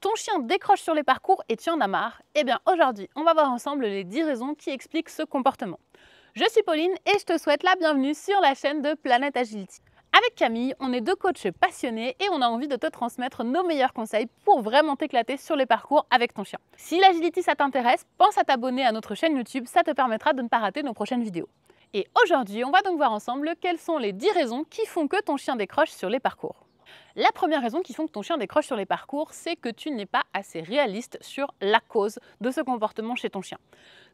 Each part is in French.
Ton chien décroche sur les parcours et tu en as marre Eh bien aujourd'hui, on va voir ensemble les 10 raisons qui expliquent ce comportement. Je suis Pauline et je te souhaite la bienvenue sur la chaîne de Planète Agility. Avec Camille, on est deux coachs passionnés et on a envie de te transmettre nos meilleurs conseils pour vraiment t'éclater sur les parcours avec ton chien. Si l'agility ça t'intéresse, pense à t'abonner à notre chaîne YouTube, ça te permettra de ne pas rater nos prochaines vidéos. Et aujourd'hui, on va donc voir ensemble quelles sont les 10 raisons qui font que ton chien décroche sur les parcours. La première raison qui font que ton chien décroche sur les parcours, c'est que tu n'es pas assez réaliste sur la cause de ce comportement chez ton chien.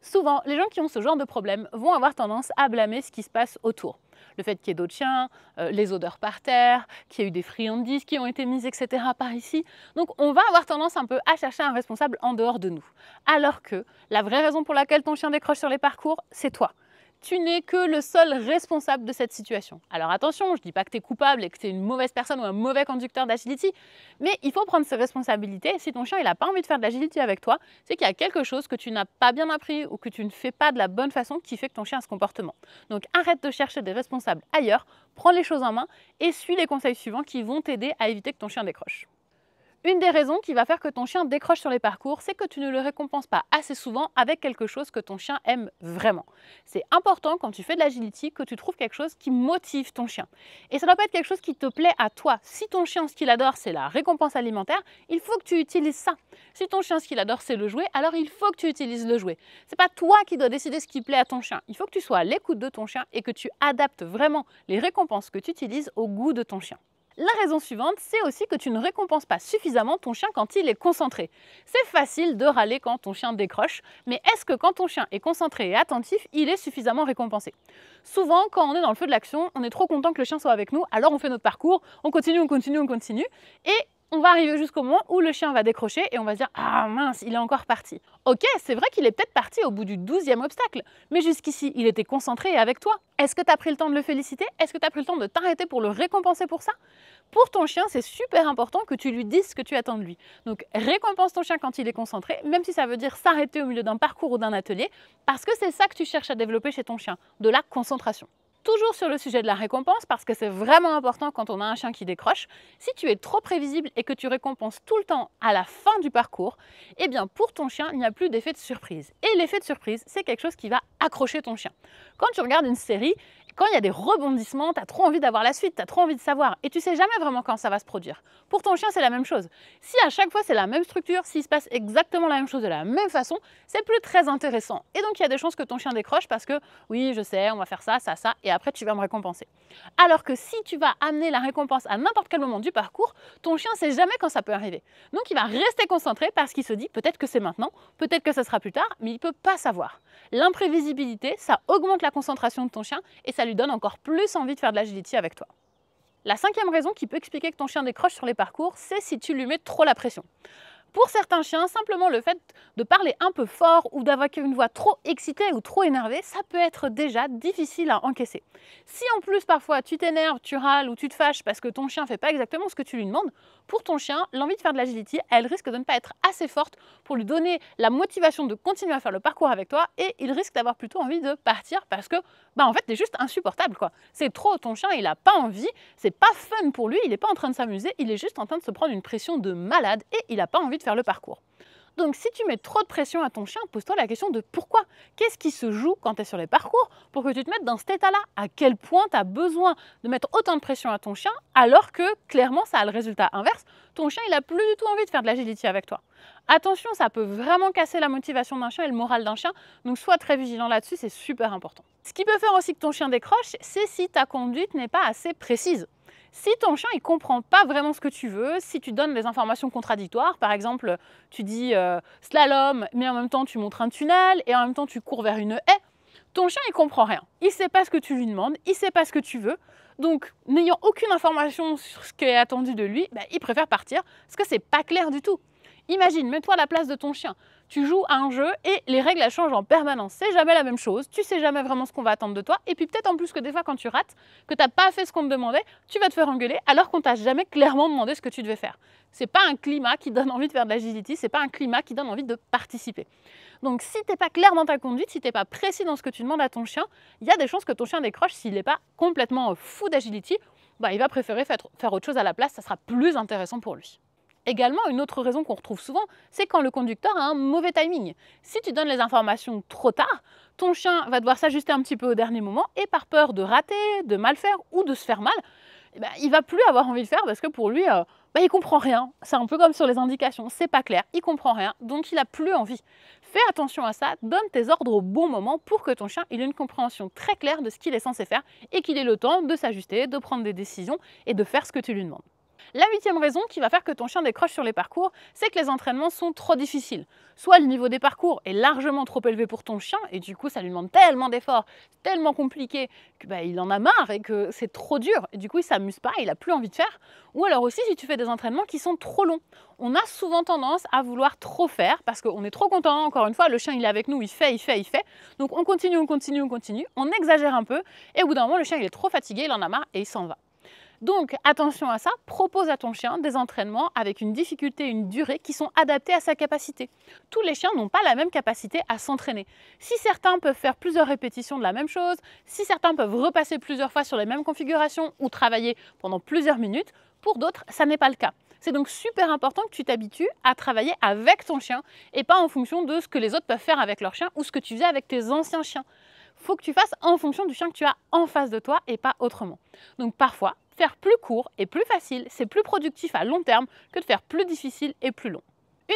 Souvent, les gens qui ont ce genre de problème vont avoir tendance à blâmer ce qui se passe autour. Le fait qu'il y ait d'autres chiens, euh, les odeurs par terre, qu'il y ait eu des friandises qui ont été mises, etc. par ici. Donc on va avoir tendance un peu à chercher un responsable en dehors de nous. Alors que la vraie raison pour laquelle ton chien décroche sur les parcours, c'est toi tu n'es que le seul responsable de cette situation. Alors attention, je ne dis pas que tu es coupable et que tu es une mauvaise personne ou un mauvais conducteur d'agility, mais il faut prendre ses responsabilités. Si ton chien n'a pas envie de faire de l'agility avec toi, c'est qu'il y a quelque chose que tu n'as pas bien appris ou que tu ne fais pas de la bonne façon qui fait que ton chien a ce comportement. Donc arrête de chercher des responsables ailleurs, prends les choses en main et suis les conseils suivants qui vont t'aider à éviter que ton chien décroche. Une des raisons qui va faire que ton chien décroche sur les parcours, c'est que tu ne le récompenses pas assez souvent avec quelque chose que ton chien aime vraiment. C'est important quand tu fais de l'agility que tu trouves quelque chose qui motive ton chien. Et ça ne doit pas être quelque chose qui te plaît à toi. Si ton chien, ce qu'il adore, c'est la récompense alimentaire, il faut que tu utilises ça. Si ton chien, ce qu'il adore, c'est le jouet, alors il faut que tu utilises le jouet. Ce n'est pas toi qui dois décider ce qui plaît à ton chien. Il faut que tu sois à l'écoute de ton chien et que tu adaptes vraiment les récompenses que tu utilises au goût de ton chien. La raison suivante, c'est aussi que tu ne récompenses pas suffisamment ton chien quand il est concentré. C'est facile de râler quand ton chien décroche, mais est-ce que quand ton chien est concentré et attentif, il est suffisamment récompensé Souvent, quand on est dans le feu de l'action, on est trop content que le chien soit avec nous, alors on fait notre parcours, on continue, on continue, on continue, et on va arriver jusqu'au moment où le chien va décrocher et on va dire Ah mince, il est encore parti. Ok, c'est vrai qu'il est peut-être parti au bout du douzième obstacle, mais jusqu'ici, il était concentré et avec toi. Est-ce que tu as pris le temps de le féliciter Est-ce que tu as pris le temps de t'arrêter pour le récompenser pour ça Pour ton chien, c'est super important que tu lui dises ce que tu attends de lui. Donc récompense ton chien quand il est concentré, même si ça veut dire s'arrêter au milieu d'un parcours ou d'un atelier, parce que c'est ça que tu cherches à développer chez ton chien, de la concentration toujours sur le sujet de la récompense parce que c'est vraiment important quand on a un chien qui décroche. Si tu es trop prévisible et que tu récompenses tout le temps à la fin du parcours, eh bien pour ton chien, il n'y a plus d'effet de surprise. Et l'effet de surprise, c'est quelque chose qui va accrocher ton chien. Quand tu regardes une série quand il y a des rebondissements, tu as trop envie d'avoir la suite, tu as trop envie de savoir, et tu sais jamais vraiment quand ça va se produire. Pour ton chien, c'est la même chose. Si à chaque fois c'est la même structure, s'il se passe exactement la même chose de la même façon, c'est plus très intéressant. Et donc il y a des chances que ton chien décroche parce que oui, je sais, on va faire ça, ça, ça, et après tu vas me récompenser. Alors que si tu vas amener la récompense à n'importe quel moment du parcours, ton chien sait jamais quand ça peut arriver. Donc il va rester concentré parce qu'il se dit peut-être que c'est maintenant, peut-être que ça sera plus tard, mais il peut pas savoir. L'imprévisibilité, ça augmente la concentration de ton chien et ça lui donne encore plus envie de faire de l'agility avec toi. La cinquième raison qui peut expliquer que ton chien décroche sur les parcours, c'est si tu lui mets trop la pression. Pour certains chiens, simplement le fait de parler un peu fort ou d'avoir une voix trop excitée ou trop énervée, ça peut être déjà difficile à encaisser. Si en plus parfois tu t'énerves, tu râles ou tu te fâches parce que ton chien ne fait pas exactement ce que tu lui demandes, pour ton chien, l'envie de faire de l'agility, elle risque de ne pas être assez forte pour lui donner la motivation de continuer à faire le parcours avec toi et il risque d'avoir plutôt envie de partir parce que bah en fait es juste insupportable quoi. C'est trop, ton chien il n'a pas envie, c'est pas fun pour lui, il n'est pas en train de s'amuser, il est juste en train de se prendre une pression de malade et il n'a pas envie de le parcours. Donc si tu mets trop de pression à ton chien, pose-toi la question de pourquoi. Qu'est-ce qui se joue quand tu es sur les parcours pour que tu te mettes dans cet état-là À quel point tu as besoin de mettre autant de pression à ton chien alors que clairement ça a le résultat inverse Ton chien, il a plus du tout envie de faire de l'agilité avec toi. Attention, ça peut vraiment casser la motivation d'un chien et le moral d'un chien, donc sois très vigilant là-dessus, c'est super important. Ce qui peut faire aussi que ton chien décroche, c'est si ta conduite n'est pas assez précise. Si ton chien ne comprend pas vraiment ce que tu veux, si tu donnes des informations contradictoires, par exemple, tu dis euh, slalom, mais en même temps tu montres un tunnel et en même temps tu cours vers une haie, ton chien il comprend rien. Il sait pas ce que tu lui demandes, il sait pas ce que tu veux. Donc, n'ayant aucune information sur ce qui est attendu de lui, bah, il préfère partir parce que c'est pas clair du tout. Imagine, mets-toi à la place de ton chien tu joues à un jeu et les règles changent en permanence. C'est jamais la même chose, tu sais jamais vraiment ce qu'on va attendre de toi. Et puis peut-être en plus que des fois quand tu rates, que t'as pas fait ce qu'on te demandait, tu vas te faire engueuler alors qu'on t'a jamais clairement demandé ce que tu devais faire. C'est pas un climat qui donne envie de faire de l'agility, c'est pas un climat qui donne envie de participer. Donc si t'es pas clair dans ta conduite, si t'es pas précis dans ce que tu demandes à ton chien, il y a des chances que ton chien décroche s'il n'est pas complètement euh, fou d'agility. Bah, il va préférer faire autre chose à la place, ça sera plus intéressant pour lui également, une autre raison qu'on retrouve souvent, c'est quand le conducteur a un mauvais timing. Si tu donnes les informations trop tard, ton chien va devoir s'ajuster un petit peu au dernier moment et par peur de rater, de mal faire ou de se faire mal, eh ben, il ne va plus avoir envie de faire parce que pour lui, il euh, ne bah, il comprend rien. C'est un peu comme sur les indications, c'est pas clair, il comprend rien, donc il a plus envie. Fais attention à ça, donne tes ordres au bon moment pour que ton chien ait une compréhension très claire de ce qu'il est censé faire et qu'il ait le temps de s'ajuster, de prendre des décisions et de faire ce que tu lui demandes. La huitième raison qui va faire que ton chien décroche sur les parcours, c'est que les entraînements sont trop difficiles. Soit le niveau des parcours est largement trop élevé pour ton chien et du coup ça lui demande tellement d'efforts, tellement compliqué que bah, il en a marre et que c'est trop dur et du coup il s'amuse pas, il a plus envie de faire. Ou alors aussi si tu fais des entraînements qui sont trop longs. On a souvent tendance à vouloir trop faire parce qu'on est trop content. Encore une fois, le chien il est avec nous, il fait, il fait, il fait. Donc on continue, on continue, on continue, on exagère un peu et au bout d'un moment le chien il est trop fatigué, il en a marre et il s'en va. Donc attention à ça, propose à ton chien des entraînements avec une difficulté, et une durée qui sont adaptés à sa capacité. Tous les chiens n'ont pas la même capacité à s'entraîner. Si certains peuvent faire plusieurs répétitions de la même chose, si certains peuvent repasser plusieurs fois sur les mêmes configurations ou travailler pendant plusieurs minutes, pour d'autres, ça n'est pas le cas. C'est donc super important que tu t'habitues à travailler avec ton chien et pas en fonction de ce que les autres peuvent faire avec leur chien ou ce que tu faisais avec tes anciens chiens faut que tu fasses en fonction du chien que tu as en face de toi et pas autrement. Donc parfois, Faire plus court et plus facile, c'est plus productif à long terme que de faire plus difficile et plus long.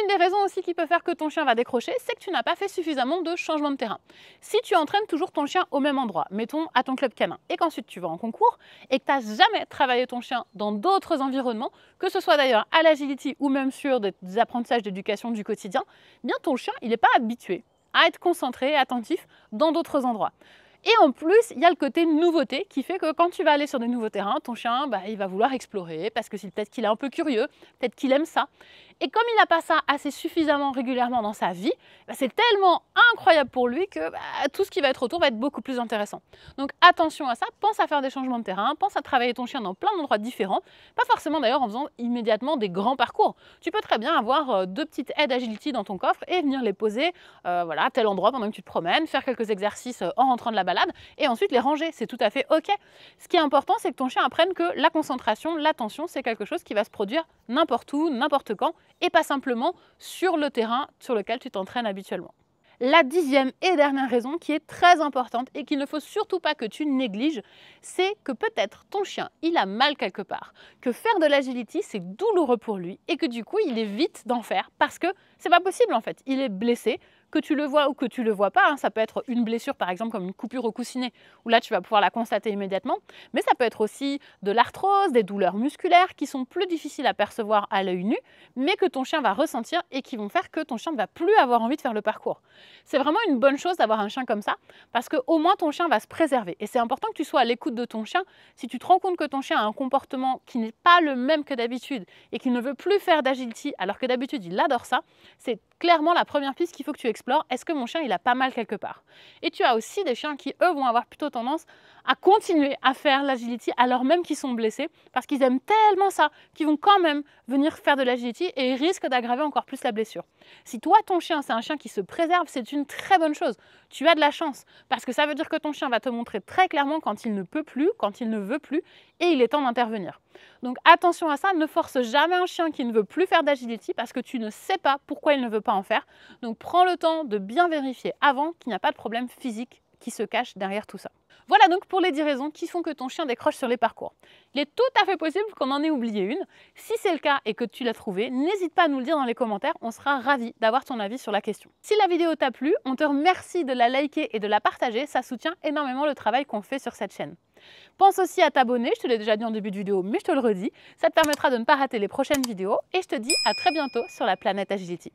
Une des raisons aussi qui peut faire que ton chien va décrocher, c'est que tu n'as pas fait suffisamment de changements de terrain. Si tu entraînes toujours ton chien au même endroit, mettons à ton club canin, et qu'ensuite tu vas en concours, et que tu n'as jamais travaillé ton chien dans d'autres environnements, que ce soit d'ailleurs à l'agility ou même sur des apprentissages d'éducation du quotidien, eh bien ton chien, il n'est pas habitué à être concentré, et attentif dans d'autres endroits. Et en plus, il y a le côté nouveauté qui fait que quand tu vas aller sur des nouveaux terrains, ton chien, bah, il va vouloir explorer parce que peut-être qu'il est un peu curieux, peut-être qu'il aime ça. Et comme il n'a pas ça assez suffisamment régulièrement dans sa vie, bah, c'est tellement incroyable pour lui que bah, tout ce qui va être autour va être beaucoup plus intéressant. Donc attention à ça, pense à faire des changements de terrain, pense à travailler ton chien dans plein d'endroits différents, pas forcément d'ailleurs en faisant immédiatement des grands parcours. Tu peux très bien avoir euh, deux petites aides agility dans ton coffre et venir les poser euh, à tel endroit pendant que tu te promènes, faire quelques exercices euh, en rentrant de la balade et ensuite les ranger. C'est tout à fait OK. Ce qui est important, c'est que ton chien apprenne que la concentration, l'attention, c'est quelque chose qui va se produire n'importe où, n'importe quand et pas simplement sur le terrain sur lequel tu t'entraînes habituellement. La dixième et dernière raison qui est très importante et qu'il ne faut surtout pas que tu négliges, c'est que peut-être ton chien, il a mal quelque part, que faire de l'agility, c'est douloureux pour lui et que du coup, il évite d'en faire parce que c'est pas possible en fait. Il est blessé, que tu le vois ou que tu le vois pas, hein. ça peut être une blessure par exemple comme une coupure au coussinet, où là tu vas pouvoir la constater immédiatement, mais ça peut être aussi de l'arthrose, des douleurs musculaires qui sont plus difficiles à percevoir à l'œil nu, mais que ton chien va ressentir et qui vont faire que ton chien ne va plus avoir envie de faire le parcours. C'est vraiment une bonne chose d'avoir un chien comme ça, parce qu'au moins ton chien va se préserver. Et c'est important que tu sois à l'écoute de ton chien. Si tu te rends compte que ton chien a un comportement qui n'est pas le même que d'habitude et qu'il ne veut plus faire d'agility alors que d'habitude il adore ça, c'est clairement la première piste qu'il faut que tu explores. Est-ce que mon chien, il a pas mal quelque part Et tu as aussi des chiens qui, eux, vont avoir plutôt tendance à continuer à faire l'agility alors même qu'ils sont blessés, parce qu'ils aiment tellement ça, qu'ils vont quand même venir faire de l'agility et ils risquent d'aggraver encore plus la blessure. Si toi, ton chien, c'est un chien qui se préserve, c'est une très bonne chose. Tu as de la chance, parce que ça veut dire que ton chien va te montrer très clairement quand il ne peut plus, quand il ne veut plus, et il est temps d'intervenir. Donc attention à ça, ne force jamais un chien qui ne veut plus faire d'agility, parce que tu ne sais pas pourquoi il ne veut pas en faire. Donc prends le temps de bien vérifier avant qu'il n'y a pas de problème physique qui se cache derrière tout ça. Voilà donc pour les 10 raisons qui font que ton chien décroche sur les parcours. Il est tout à fait possible qu'on en ait oublié une. Si c'est le cas et que tu l'as trouvée, n'hésite pas à nous le dire dans les commentaires, on sera ravi d'avoir ton avis sur la question. Si la vidéo t'a plu, on te remercie de la liker et de la partager, ça soutient énormément le travail qu'on fait sur cette chaîne. Pense aussi à t'abonner, je te l'ai déjà dit en début de vidéo, mais je te le redis, ça te permettra de ne pas rater les prochaines vidéos et je te dis à très bientôt sur la planète Agility.